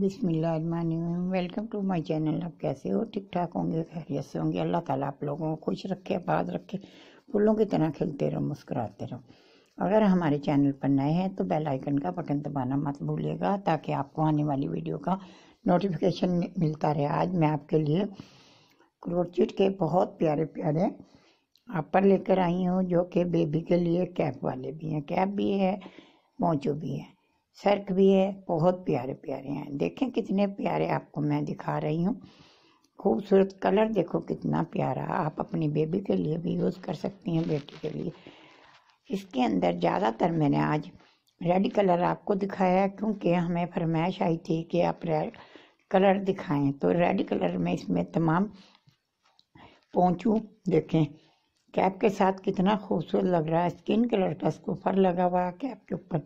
बिसमीम welcome to my channel आप कैसे हो ठीक ठाक होंगे खैरियत से होंगे अल्लाह ताला आप लोगों को खुश रखे आबाद रखे फूलों की तरह खिलते रहो मुस्कुराते रहो अगर हमारे चैनल पर नए हैं तो बेल आइकन का बटन दबाना मत भूलिएगा ताकि आपको आने वाली वीडियो का नोटिफिकेशन मिलता रहे आज मैं आपके लिए क्रोचिट के बहुत प्यारे प्यारे पर लेकर आई हूँ जो कि बेबी के लिए कैप वाले भी हैं कैप भी है मोचो भी है सर्क भी है बहुत प्यारे प्यारे हैं देखें कितने प्यारे आपको मैं दिखा रही हूँ खूबसूरत कलर देखो कितना प्यारा आप अपनी बेबी के लिए भी यूज़ कर सकती हैं बेटी के लिए इसके अंदर ज़्यादातर मैंने आज रेड कलर आपको दिखाया क्योंकि हमें फरमाइश आई थी कि आप रेड कलर दिखाएं तो रेड कलर में इसमें तमाम पहुँचूँ देखें कैप के साथ कितना खूबसूरत लग रहा है स्किन कलर का इसके ऊपर लगा हुआ है कैप के ऊपर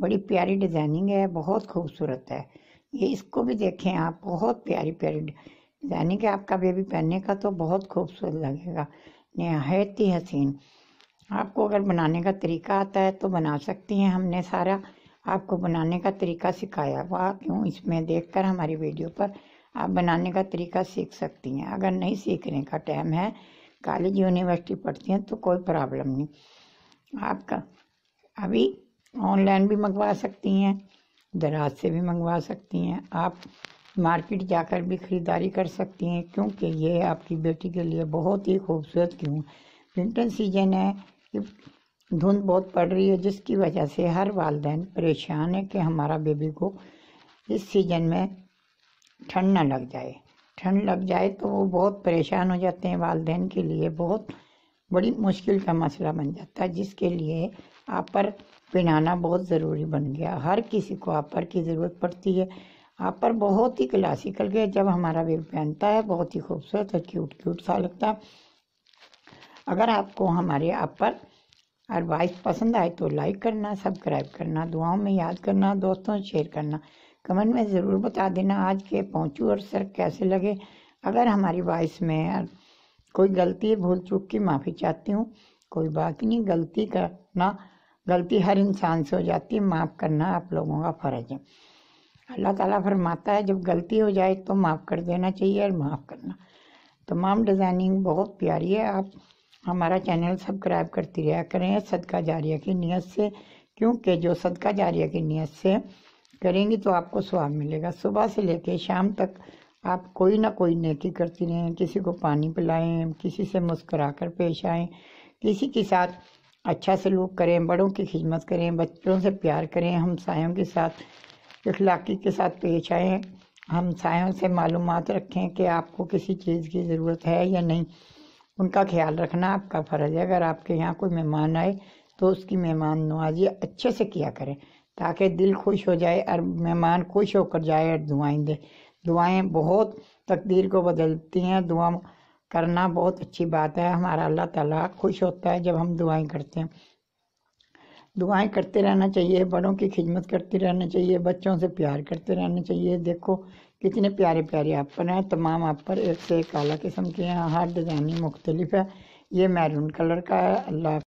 बड़ी प्यारी डिज़ाइनिंग है बहुत खूबसूरत है ये इसको भी देखें आप बहुत प्यारी प्यारी डिज़ाइनिंग है आपका बेबी पहनने का तो बहुत खूबसूरत लगेगा नहायत ही हसीन आपको अगर बनाने का तरीका आता है तो बना सकती हैं हमने सारा आपको बनाने का तरीका सिखाया हुआ क्यों इसमें देखकर हमारी वीडियो पर आप बनाने का तरीका सीख सकती हैं अगर नहीं सीखने का टाइम है कॉलेज यूनिवर्सिटी पढ़ती हैं तो कोई प्रॉब्लम नहीं आपका अभी ऑनलाइन भी मंगवा सकती हैं दराज से भी मंगवा सकती हैं आप मार्केट जाकर भी ख़रीदारी कर सकती हैं क्योंकि ये आपकी बेटी के लिए बहुत ही खूबसूरत क्यों विंटर सीजन है कि धुंध बहुत पड़ रही है जिसकी वजह से हर वालदे परेशान है कि हमारा बेबी को इस सीज़न में ठंड ना लग जाए ठंड लग जाए तो वो बहुत परेशान हो जाते हैं वालदेन के लिए बहुत बड़ी मुश्किल का मसला बन जाता है जिसके लिए आप पर पहनाना बहुत ज़रूरी बन गया हर किसी को आपर की ज़रूरत पड़ती है आपर बहुत ही क्लासिकल के जब हमारा बेबी पहनता है बहुत ही खूबसूरत और क्यूट क्यूट सा लगता है अगर आपको हमारे आपर एडवाइस पसंद आए तो लाइक करना सब्सक्राइब करना दुआओं में याद करना दोस्तों शेयर करना कमेंट में ज़रूर बता देना आज के पहुँचू और सर कैसे लगे अगर हमारी वॉइस में कोई गलती भूल चूक की माफ़ी चाहती हूँ कोई बात नहीं गलती करना गलती हर इंसान से हो जाती है माफ़ करना आप लोगों का फ़र्ज है अल्लाह ताला फरमाता है जब गलती हो जाए तो माफ़ कर देना चाहिए और माफ़ करना तमाम डिज़ाइनिंग बहुत प्यारी है आप हमारा चैनल सब्सक्राइब करती रहा करें सदका जारिया की नीयत से क्योंकि जो सदका जारिया की नीयत से करेंगी तो आपको स्वाब मिलेगा सुबह से कर शाम तक आप कोई ना कोई नेकी करती रहें किसी को पानी पिलाएं किसी से मुस्करा कर पेश आएँ किसी के साथ अच्छा सलूक करें बड़ों की खिदमत करें बच्चों से प्यार करें हम सायों के साथ इखलाकी के साथ पेश आएँ सायों से मालूम रखें कि आपको किसी चीज़ की ज़रूरत है या नहीं उनका ख्याल रखना आपका फ़र्ज है अगर आपके यहाँ कोई मेहमान आए तो उसकी मेहमान नवाजी अच्छे से किया करें ताकि दिल खुश हो जाए और मेहमान खुश होकर जाए और दुआएं दे दुआएं बहुत तकदीर को बदलती हैं दुआ करना बहुत अच्छी बात है हमारा अल्लाह ताला खुश होता है जब हम दुआएं करते हैं दुआएं करते रहना चाहिए बड़ों की खिदमत करते रहना चाहिए बच्चों से प्यार करते रहना चाहिए देखो कितने प्यारे प्यारे आप पर हैं तमाम आप पर एक से एक काला किस्म के हैं हर डिज़ाइनिंग मुख्तलिफ है ये मैरून कलर का है अल्लाह